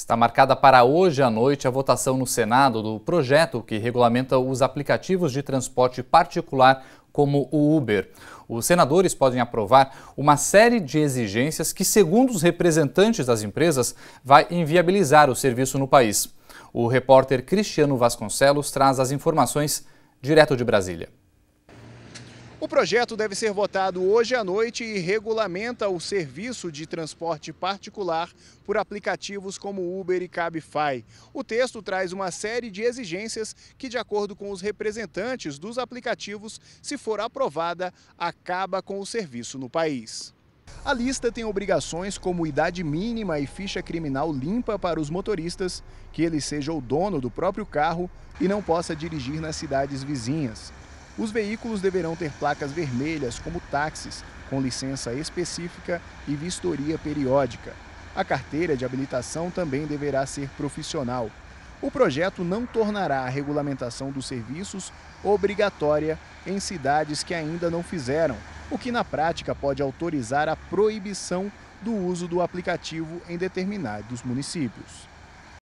Está marcada para hoje à noite a votação no Senado do projeto que regulamenta os aplicativos de transporte particular como o Uber. Os senadores podem aprovar uma série de exigências que, segundo os representantes das empresas, vai inviabilizar o serviço no país. O repórter Cristiano Vasconcelos traz as informações direto de Brasília. O projeto deve ser votado hoje à noite e regulamenta o serviço de transporte particular por aplicativos como Uber e Cabify. O texto traz uma série de exigências que, de acordo com os representantes dos aplicativos, se for aprovada, acaba com o serviço no país. A lista tem obrigações como idade mínima e ficha criminal limpa para os motoristas, que ele seja o dono do próprio carro e não possa dirigir nas cidades vizinhas. Os veículos deverão ter placas vermelhas, como táxis, com licença específica e vistoria periódica. A carteira de habilitação também deverá ser profissional. O projeto não tornará a regulamentação dos serviços obrigatória em cidades que ainda não fizeram, o que na prática pode autorizar a proibição do uso do aplicativo em determinados municípios.